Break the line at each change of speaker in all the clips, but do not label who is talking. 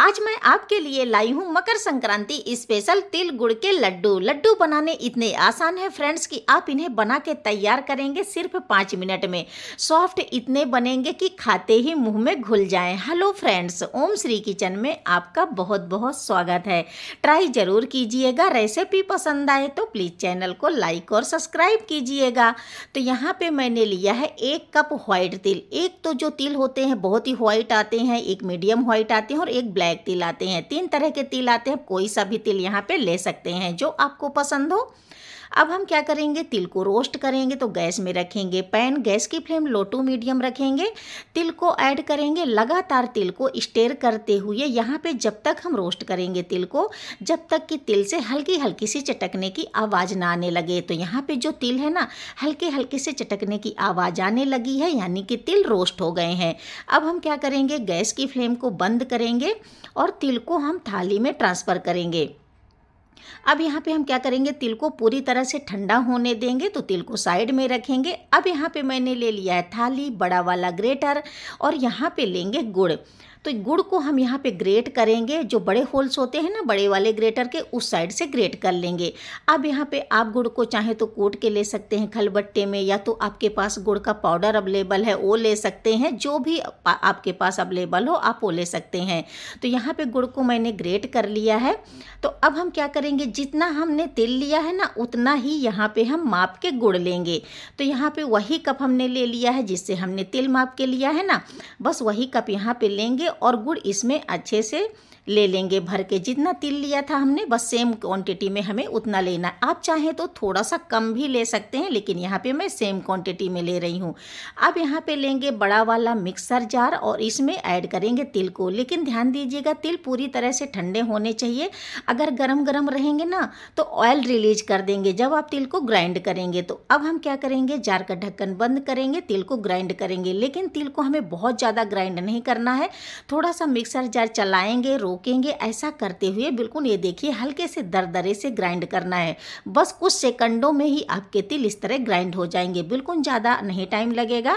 आज मैं आपके लिए लाई हूँ मकर संक्रांति स्पेशल तिल गुड़ के लड्डू लड्डू बनाने इतने आसान है फ्रेंड्स कि आप इन्हें बना के तैयार करेंगे सिर्फ पाँच मिनट में सॉफ्ट इतने बनेंगे कि खाते ही मुंह में घुल जाएं hello friends Om Shri kitchen में आपका बहुत बहुत स्वागत है ट्राई ज़रूर कीजिएगा रेसिपी पसंद आए तो प्लीज़ चैनल को लाइक और सब्सक्राइब कीजिएगा तो यहाँ पर मैंने लिया है एक कप व्हाइट तिल एक तो जो तिल होते हैं बहुत ही व्हाइट आते हैं एक मीडियम व्हाइट आते हैं और एक ब्लैक ब्लैक तिल आते हैं तीन तरह के तिल आते हैं कोई सा भी तिल यहाँ पे ले सकते हैं जो आपको पसंद हो अब हम क्या करेंगे तिल को रोस्ट करेंगे तो गैस में रखेंगे पैन गैस की फ्लेम लो टू मीडियम रखेंगे तिल को ऐड करेंगे लगातार तिल को स्टेर करते हुए यहाँ पे जब तक हम रोस्ट करेंगे तिल को जब तक कि तिल से हल्की हल्की सी चटकने की आवाज़ ना आने लगे तो यहाँ पे जो तिल है ना हल्के हल्के से चटकने की आवाज़ आने लगी है यानी कि तिल रोस्ट हो गए हैं अब हम क्या करेंगे गैस की फ्लेम को बंद करेंगे और तिल को हम थाली में ट्रांसफ़र करेंगे अब यहाँ पे हम क्या करेंगे तिल को पूरी तरह से ठंडा होने देंगे तो तिल को साइड में रखेंगे अब यहाँ पे मैंने ले लिया है थाली बड़ा वाला ग्रेटर और यहाँ पे लेंगे गुड़ तो गुड़ को हम यहाँ पे ग्रेट करेंगे जो बड़े होल्स होते हैं ना बड़े वाले ग्रेटर के उस साइड से ग्रेट कर लेंगे अब यहाँ पे आप गुड़ को चाहे तो कूट के ले सकते हैं खलबट्टे में या तो आपके पास गुड़ का पाउडर अवेलेबल है वो ले सकते हैं जो भी आपके पास अवेलेबल हो आप वो ले सकते हैं तो यहाँ पर गुड़ को मैंने ग्रेट कर लिया है तो अब हम क्या करेंगे जितना हमने तिल लिया है ना उतना ही यहाँ पर हम माप के गुड़ लेंगे तो यहाँ पर वही कप हमने ले लिया है जिससे हमने तिल माप के लिया है ना बस वही कप यहाँ पर लेंगे और गुड़ इसमें अच्छे से ले लेंगे भर के जितना तिल लिया था हमने बस सेम क्वांटिटी में हमें उतना लेना आप चाहें तो थोड़ा सा कम भी ले सकते हैं लेकिन यहाँ पे मैं सेम क्वांटिटी में ले रही हूँ अब यहाँ पे लेंगे बड़ा वाला मिक्सर जार और इसमें ऐड करेंगे तिल को लेकिन ध्यान दीजिएगा तिल पूरी तरह से ठंडे होने चाहिए अगर गर्म गर्म रहेंगे ना तो ऑयल रिलीज कर देंगे जब आप तिल को ग्राइंड करेंगे तो अब हम क्या करेंगे जार का ढक्कन बंद करेंगे तिल को ग्राइंड करेंगे लेकिन तिल को हमें बहुत ज़्यादा ग्राइंड नहीं करना है थोड़ा सा मिक्सर जार चलाएँगे रोक रोकेंगे ऐसा करते हुए बिल्कुल ये देखिए हल्के से दरदरे से ग्राइंड करना है बस कुछ सेकंडों में ही आपके तिल इस तरह ग्राइंड हो जाएंगे बिल्कुल ज़्यादा नहीं टाइम लगेगा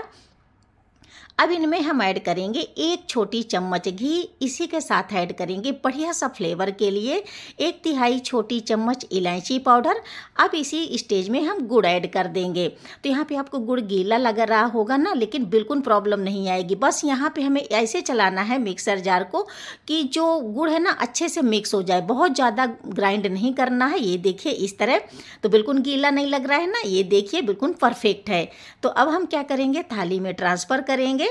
अब इनमें हम ऐड करेंगे एक छोटी चम्मच घी इसी के साथ ऐड करेंगे बढ़िया सा फ्लेवर के लिए एक तिहाई छोटी चम्मच इलायची पाउडर अब इसी स्टेज में हम गुड़ ऐड कर देंगे तो यहाँ पे आपको गुड़ गीला लग रहा होगा ना लेकिन बिल्कुल प्रॉब्लम नहीं आएगी बस यहाँ पे हमें ऐसे चलाना है मिक्सर जार को कि जो गुड़ है ना अच्छे से मिक्स हो जाए बहुत ज़्यादा ग्राइंड नहीं करना है ये देखिए इस तरह तो बिल्कुल गीला नहीं लग रहा है ना ये देखिए बिल्कुल परफेक्ट है तो अब हम क्या करेंगे थाली में ट्रांसफ़र करेंगे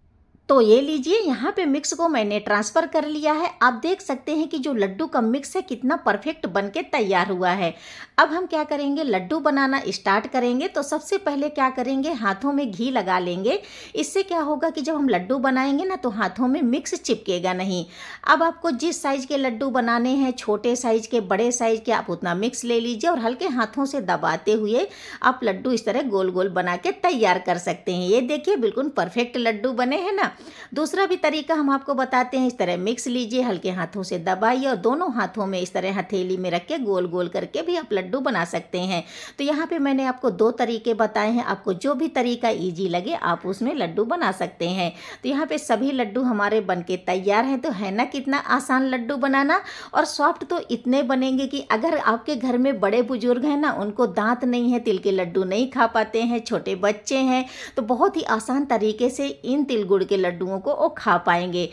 तो ये लीजिए यहाँ पे मिक्स को मैंने ट्रांसफ़र कर लिया है आप देख सकते हैं कि जो लड्डू का मिक्स है कितना परफेक्ट बन के तैयार हुआ है अब हम क्या करेंगे लड्डू बनाना स्टार्ट करेंगे तो सबसे पहले क्या करेंगे हाथों में घी लगा लेंगे इससे क्या होगा कि जब हम लड्डू बनाएंगे ना तो हाथों में मिक्स चिपकेगा नहीं अब आपको जिस साइज़ के लड्डू बनाने हैं छोटे साइज़ के बड़े साइज़ के आप उतना मिक्स ले लीजिए और हल्के हाथों से दबाते हुए आप लड्डू इस तरह गोल गोल बना के तैयार कर सकते हैं ये देखिए बिल्कुल परफेक्ट लड्डू बने हैं ना दूसरा भी तरीका हम आपको बताते हैं इस तरह मिक्स लीजिए हल्के हाथों से दबाइए और दोनों हाथों में इस तरह हथेली में रख के गोल गोल करके भी आप लड्डू बना सकते हैं तो यहाँ पर मैंने आपको दो तरीके बताए हैं आपको जो भी तरीका ईजी लगे आप उसमें लड्डू बना सकते हैं तो यहाँ पर सभी लड्डू हमारे बन के तैयार हैं तो है ना कितना आसान लड्डू बनाना और सॉफ्ट तो इतने बनेंगे कि अगर आपके घर में बड़े बुजुर्ग हैं ना उनको दांत नहीं है तिल के लड्डू नहीं खा पाते हैं छोटे बच्चे हैं तो बहुत ही आसान तरीके से इन तिल गुड़ के लड्डू लड्डुओं को वो खा पाएंगे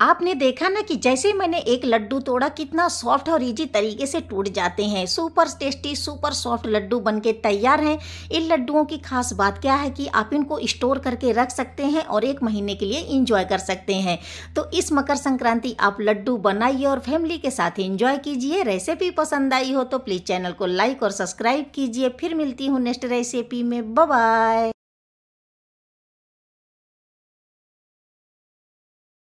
आपने देखा ना कि जैसे मैंने एक लड्डू तोड़ा कितना सॉफ्ट और इजी तरीके से टूट जाते हैं super tasty super soft laddu बनके तैयार हैं इन लड्डुओं की खास बात क्या है कि आप इनको स्टोर करके रख सकते हैं और एक महीने के लिए इंजॉय कर सकते हैं तो इस मकर संक्रांति आप लड्डू बनाइए और फैमिली के साथ इंजॉय कीजिए रेसिपी पसंद आई हो तो प्लीज़ चैनल को लाइक और सब्सक्राइब कीजिए फिर मिलती हूँ नेक्स्ट रेसिपी में बाय